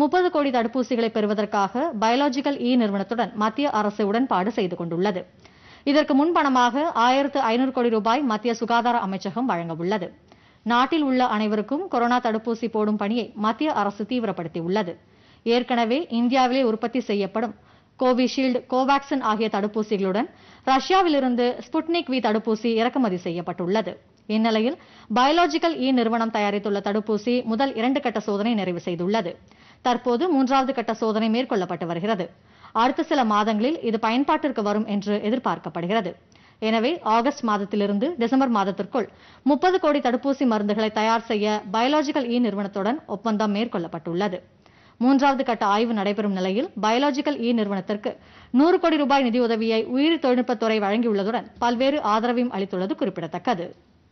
முப்பது கோடி தடுப்பூசிகளை பெறுவதற்காக பயாலஜிக்கல் இ நிறுவனத்துடன் மத்திய அரசு உடன்பாடு செய்து கொண்டுள்ளது இதற்கு முன்பணமாக ஆயிரத்து ஐநூறு கோடி ரூபாய் மத்திய சுகாதார அமைச்சகம் வழங்க உள்ளது நாட்டில் உள்ள அனைவருக்கும் கொரோனா தடுப்பூசி போடும் பணியை மத்திய அரசு தீவிரப்படுத்தியுள்ளது ஏற்கனவே இந்தியாவிலே உற்பத்தி செய்யப்படும் கோவிஷீல்டு கோவாக்சின் ஆகிய தடுப்பூசிகளுடன் ரஷ்யாவிலிருந்து ஸ்புட்னிக் வி தடுப்பூசி இறக்குமதி செய்யப்பட்டுள்ளது இந்நிலையில் பயாலஜிக்கல் இ நிறுவனம் தயாரித்துள்ள தடுப்பூசி முதல் இரண்டு கட்ட சோதனை நிறைவு செய்துள்ளது தற்போது மூன்றாவது கட்ட சோதனை மேற்கொள்ளப்பட்டு வருகிறது அடுத்த சில மாதங்களில் இது பயன்பாட்டிற்கு வரும் என்று எதிர்பார்க்கப்படுகிறது எனவே ஆகஸ்ட் மாதத்திலிருந்து டிசம்பர் மாதத்திற்குள் முப்பது கோடி தடுப்பூசி மருந்துகளை தயார் செய்ய பயாலஜிக்கல் இ நிறுவனத்துடன் ஒப்பந்தம் மேற்கொள்ளப்பட்டுள்ளது மூன்றாவது கட்ட ஆய்வு நடைபெறும் நிலையில் பயாலஜிக்கல் இ நிறுவனத்திற்கு நூறு கோடி ரூபாய் நிதியுதவியை உயிரி தொழில்நுட்பத்துறை வழங்கியுள்ளதுடன் பல்வேறு ஆதரவையும் அளித்துள்ளது குறிப்பிடத்தக்கது